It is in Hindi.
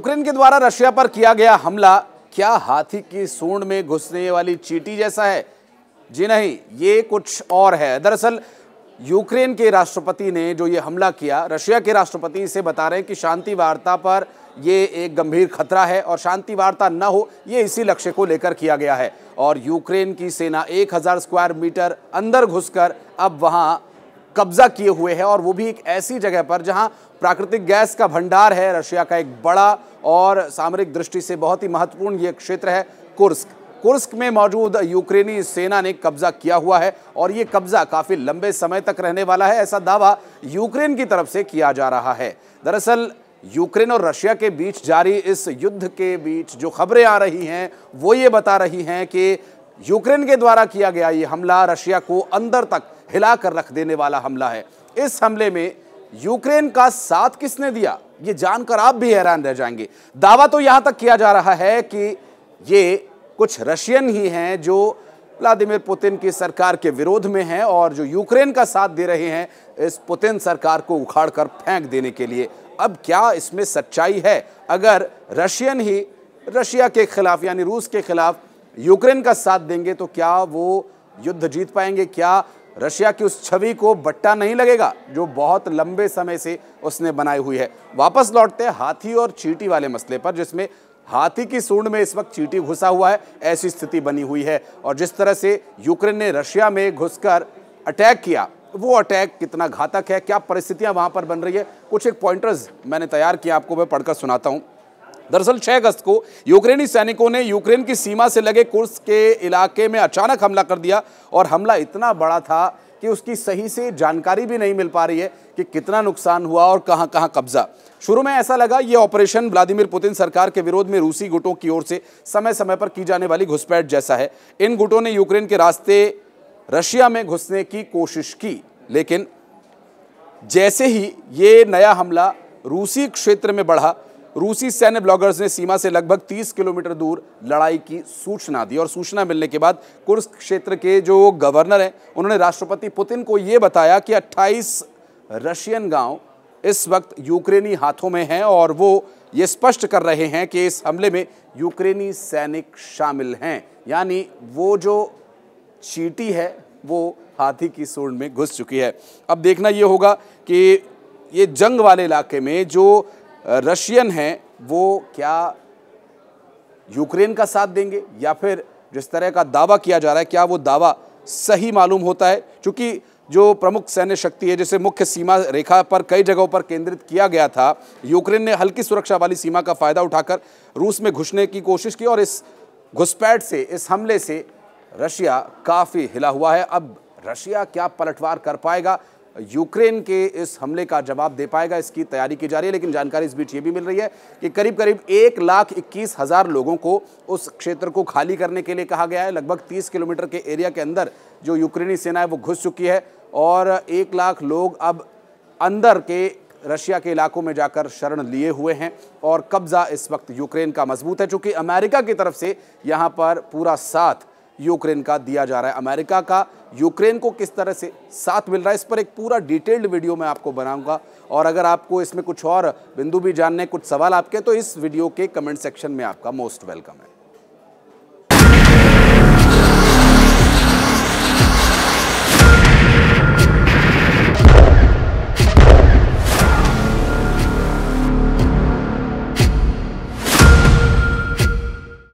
यूक्रेन के द्वारा रशिया पर किया गया हमला क्या हाथी की सूंड में घुसने वाली चीटी जैसा है जी नहीं ये कुछ और है दरअसल यूक्रेन के राष्ट्रपति ने जो ये हमला किया रशिया के राष्ट्रपति इसे बता रहे हैं कि शांति वार्ता पर ये एक गंभीर खतरा है और शांति वार्ता न हो ये इसी लक्ष्य को लेकर किया गया है और यूक्रेन की सेना 1000 स्क्वायर मीटर अंदर घुसकर अब वहाँ कब्जा किए हुए है और वो भी एक ऐसी जगह पर जहां प्राकृतिक गैस का भंडार है रशिया का एक बड़ा और सामरिक दृष्टि से बहुत ही महत्वपूर्ण ये क्षेत्र है कुर्स्क कुर्स्क में मौजूद यूक्रेनी सेना ने कब्जा किया हुआ है और ये कब्जा काफ़ी लंबे समय तक रहने वाला है ऐसा दावा यूक्रेन की तरफ से किया जा रहा है दरअसल यूक्रेन और रशिया के बीच जारी इस युद्ध के बीच जो खबरें आ रही हैं वो ये बता रही हैं कि यूक्रेन के द्वारा किया गया ये हमला रशिया को अंदर तक हिला कर रख देने वाला हमला है इस हमले में यूक्रेन का साथ किसने दिया ये जानकर आप भी हैरान रह जाएंगे दावा तो यहां तक किया जा रहा है कि ये कुछ रशियन ही हैं जो व्लादिमिर पुतिन की सरकार के विरोध में हैं और जो यूक्रेन का साथ दे रहे हैं इस पुतिन सरकार को उखाड़ कर फेंक देने के लिए अब क्या इसमें सच्चाई है अगर रशियन ही रशिया के खिलाफ यानी रूस के खिलाफ यूक्रेन का साथ देंगे तो क्या वो युद्ध जीत पाएंगे क्या रशिया की उस छवि को बट्टा नहीं लगेगा जो बहुत लंबे समय से उसने बनाई हुई है वापस लौटते हाथी और चीटी वाले मसले पर जिसमें हाथी की सूंड में इस वक्त चीटी घुसा हुआ है ऐसी स्थिति बनी हुई है और जिस तरह से यूक्रेन ने रशिया में घुसकर अटैक किया वो अटैक कितना घातक है क्या परिस्थितियां वहां पर बन रही है कुछ एक पॉइंटर्स मैंने तैयार किया आपको मैं पढ़कर सुनाता हूं दरअसल 6 अगस्त को यूक्रेनी सैनिकों ने यूक्रेन की सीमा से लगे कुर्स के इलाके में अचानक हमला कर दिया और हमला इतना बड़ा था कि उसकी सही से जानकारी भी नहीं मिल पा रही है कि कितना नुकसान हुआ और कहां कहां कब्जा शुरू में ऐसा लगा ये ऑपरेशन व्लादिमीर पुतिन सरकार के विरोध में रूसी गुटों की ओर से समय समय पर की जाने वाली घुसपैठ जैसा है इन गुटों ने यूक्रेन के रास्ते रशिया में घुसने की कोशिश की लेकिन जैसे ही ये नया हमला रूसी क्षेत्र में बढ़ा रूसी सैन्य ब्लॉगर्स ने सीमा से लगभग 30 किलोमीटर दूर लड़ाई की सूचना दी और सूचना मिलने के बाद कुर्स क्षेत्र के जो गवर्नर हैं उन्होंने राष्ट्रपति पुतिन को ये बताया कि 28 रशियन गांव इस वक्त यूक्रेनी हाथों में हैं और वो ये स्पष्ट कर रहे हैं कि इस हमले में यूक्रेनी सैनिक शामिल हैं यानी वो जो चीटी है वो हाथी की सूर्ण में घुस चुकी है अब देखना ये होगा कि ये जंग वाले इलाके में जो रशियन हैं वो क्या यूक्रेन का साथ देंगे या फिर जिस तरह का दावा किया जा रहा है क्या वो दावा सही मालूम होता है क्योंकि जो प्रमुख सैन्य शक्ति है जिसे मुख्य सीमा रेखा पर कई जगहों पर केंद्रित किया गया था यूक्रेन ने हल्की सुरक्षा वाली सीमा का फ़ायदा उठाकर रूस में घुसने की कोशिश की और इस घुसपैठ से इस हमले से रशिया काफ़ी हिला हुआ है अब रशिया क्या पलटवार कर पाएगा यूक्रेन के इस हमले का जवाब दे पाएगा इसकी तैयारी की जा रही है लेकिन जानकारी इस बीच ये भी मिल रही है कि करीब करीब एक लाख इक्कीस हज़ार लोगों को उस क्षेत्र को खाली करने के लिए कहा गया है लगभग तीस किलोमीटर के एरिया के अंदर जो यूक्रेनी सेना है वो घुस चुकी है और एक लाख लोग अब अंदर के रशिया के इलाकों में जाकर शरण लिए हुए हैं और कब्जा इस वक्त यूक्रेन का मजबूत है चूँकि अमेरिका की तरफ से यहाँ पर पूरा साथ यूक्रेन का दिया जा रहा है अमेरिका का यूक्रेन को किस तरह से साथ मिल रहा है इस पर एक पूरा डिटेल्ड वीडियो मैं आपको बनाऊंगा और अगर आपको इसमें कुछ और बिंदु भी जानने कुछ सवाल आपके तो इस वीडियो के कमेंट सेक्शन में आपका मोस्ट वेलकम है